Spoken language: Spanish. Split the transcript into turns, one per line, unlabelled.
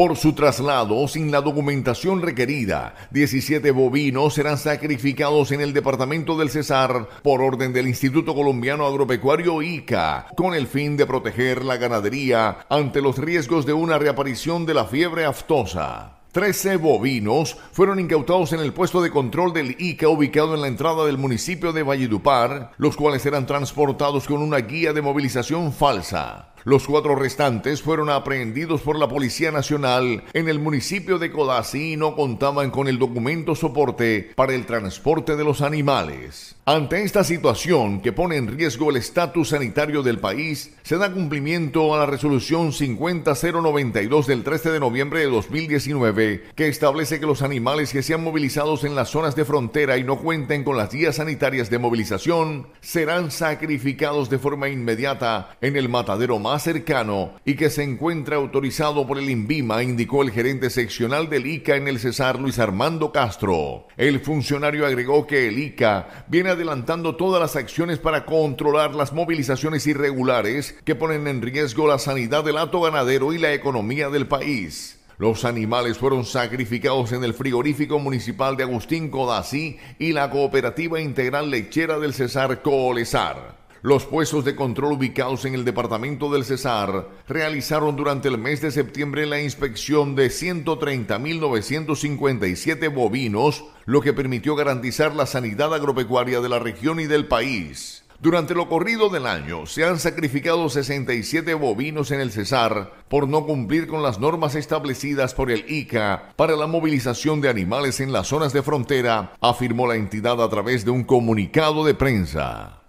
Por su traslado sin la documentación requerida, 17 bovinos serán sacrificados en el departamento del Cesar por orden del Instituto Colombiano Agropecuario ICA, con el fin de proteger la ganadería ante los riesgos de una reaparición de la fiebre aftosa. 13 bovinos fueron incautados en el puesto de control del ICA ubicado en la entrada del municipio de Valledupar, los cuales eran transportados con una guía de movilización falsa. Los cuatro restantes fueron aprehendidos por la Policía Nacional en el municipio de Codazzi y no contaban con el documento soporte para el transporte de los animales. Ante esta situación que pone en riesgo el estatus sanitario del país, se da cumplimiento a la resolución 50092 del 13 de noviembre de 2019, que establece que los animales que sean movilizados en las zonas de frontera y no cuenten con las guías sanitarias de movilización serán sacrificados de forma inmediata en el matadero más más cercano y que se encuentra autorizado por el INVIMA, indicó el gerente seccional del ICA en el Cesar, Luis Armando Castro. El funcionario agregó que el ICA viene adelantando todas las acciones para controlar las movilizaciones irregulares que ponen en riesgo la sanidad del hato ganadero y la economía del país. Los animales fueron sacrificados en el frigorífico municipal de Agustín Codazzi y la cooperativa integral lechera del Cesar Colesar. Los puestos de control ubicados en el departamento del Cesar realizaron durante el mes de septiembre la inspección de 130.957 bovinos, lo que permitió garantizar la sanidad agropecuaria de la región y del país. Durante lo corrido del año se han sacrificado 67 bovinos en el Cesar por no cumplir con las normas establecidas por el ICA para la movilización de animales en las zonas de frontera, afirmó la entidad a través de un comunicado de prensa.